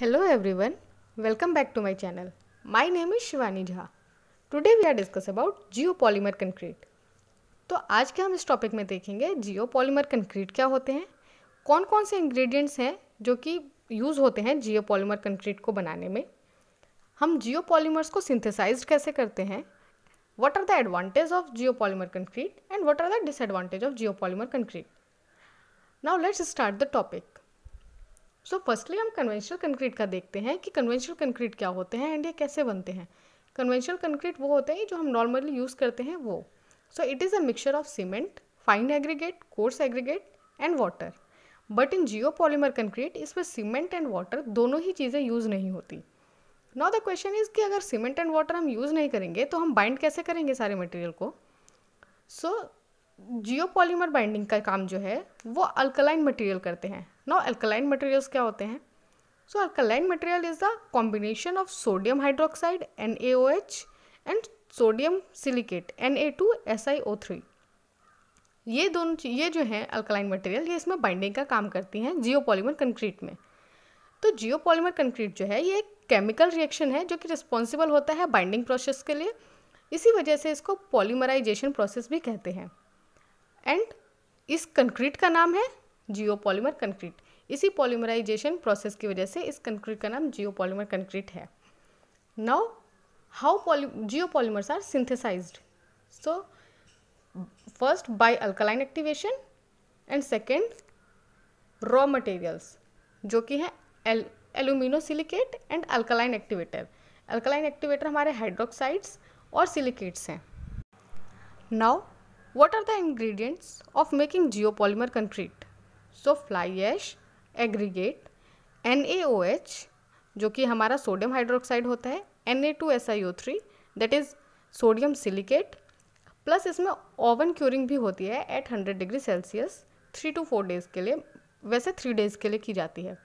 Hello Hello welcome back to to channel channel. Name name Shivani Jha today we are discuss about geo polymer concrete तो आज के हम इस topic में देखेंगे जियो पॉलीमर कंक्रीट क्या होते हैं कौन कौन से इंग्रेडिएंट्स हैं जो कि यूज़ होते हैं जियो पॉलीमर कंक्रीट को बनाने में हम जियो पॉलीमर्स को सिंथेसाइज कैसे करते हैं what are the advantage of geo polymer concrete and what are the disadvantage of geo polymer concrete now let's start the topic so firstly हम कन्वेंशनल कंक्रीट का देखते हैं कि कन्वेंशनल कंक्रीट क्या होते हैं एंड ये कैसे बनते हैं कन्वेंशनल कंक्रीट वो होते हैं जो हम नॉर्मली यूज़ करते हैं वो so it is a mixture of cement fine aggregate coarse aggregate and water but in geo polymer concrete इसमें सीमेंट एंड वाटर दोनों ही चीज़ें यूज़ नहीं होती नाउ द क्वेश्चन इज़ कि अगर सीमेंट एंड वाटर हम यूज़ नहीं करेंगे तो हम बाइंड कैसे करेंगे सारे मटेरियल को so so, geo polymer binding का काम जो है वो अल्कलाइन मटेरियल करते हैं नाउ अल्कलाइन मटेरियल्स क्या होते हैं so alkaline material is the combination of sodium hydroxide N A O H and sodium silicate N A two S I O three ये दोनों ये जो है अल्कलाइन मटेरियल ये इसमें बाइंडिंग का काम करती हैं जियो पॉलीमर कंक्रीट में तो जियो पॉलीमर कंक्रीट जो है ये एक केमिकल रिएक्शन है जो कि रिस्पॉन्सिबल होता है बाइंडिंग प्रोसेस के लिए इसी वजह से इसको पॉलीमराइजेशन प्रोसेस भी कहते हैं एंड इस कंक्रीट का नाम है जियो पॉलीमर कंक्रीट इसी पॉलीमराइजेशन प्रोसेस की वजह से इस कंक्रीट का नाम जियो पॉलीमर कंक्रीट है now how poly geo polymers are synthesize so first by alkaline activation and second raw materials जो कि है alumino silicate and alkaline activator alkaline activator हमारे हाइड्रोक्साइड्स और सिलिकेट्स हैं now What are the ingredients of making geopolymer concrete? So fly ash, aggregate, NaOH जो कि हमारा sodium hydroxide होता है Na2SiO3 that is sodium silicate plus इसमें oven curing भी होती है at hundred degree Celsius three to four days के लिए वैसे थ्री डेज़ के लिए की जाती है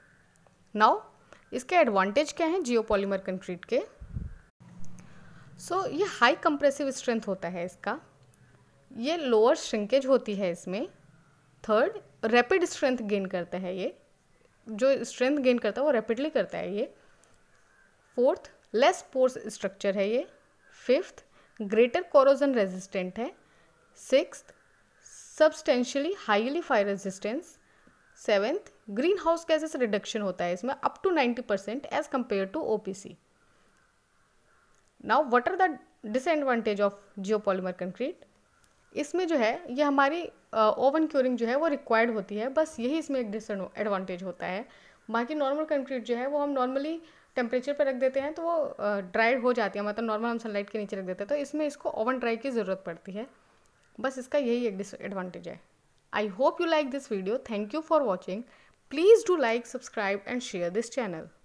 नाउ इसके एडवांटेज क्या हैं जियोपॉलीमर कंक्रीट के सो so, ये हाई कंप्रेसिव स्ट्रेंथ होता है इसका ये लोअर श्रिंकेज होती है इसमें थर्ड रैपिड स्ट्रेंथ गेन करता है ये जो स्ट्रेंथ गेन करता है वो रैपिडली करता है ये फोर्थ लेस पोर्स स्ट्रक्चर है ये फिफ्थ ग्रेटर कॉरोजन रेजिस्टेंट है six substantially highly fire resistance seventh green house gases reduction होता है इसमें up to ninety percent as compare to O P C now what are the disadvantage of geo polymer concrete इसमें जो है ये हमारी oven curing जो है वो रिक्वायर्ड होती है बस यही इसमें एक डिस एडवांटेज होता है बाकी नॉर्मल कंक्रीट जो है वो हम नॉर्मली टेम्परेचर पर रख देते हैं तो वो ड्राई हो जाती है मतलब नॉर्मल हम सनलाइट के नीचे रख देते हैं तो इसमें इसको ओवन ड्राई की ज़रूरत पड़ती है बस इसका यही एक डिसएडवांटेज है I hope you like this video thank you for watching please do like subscribe and share this channel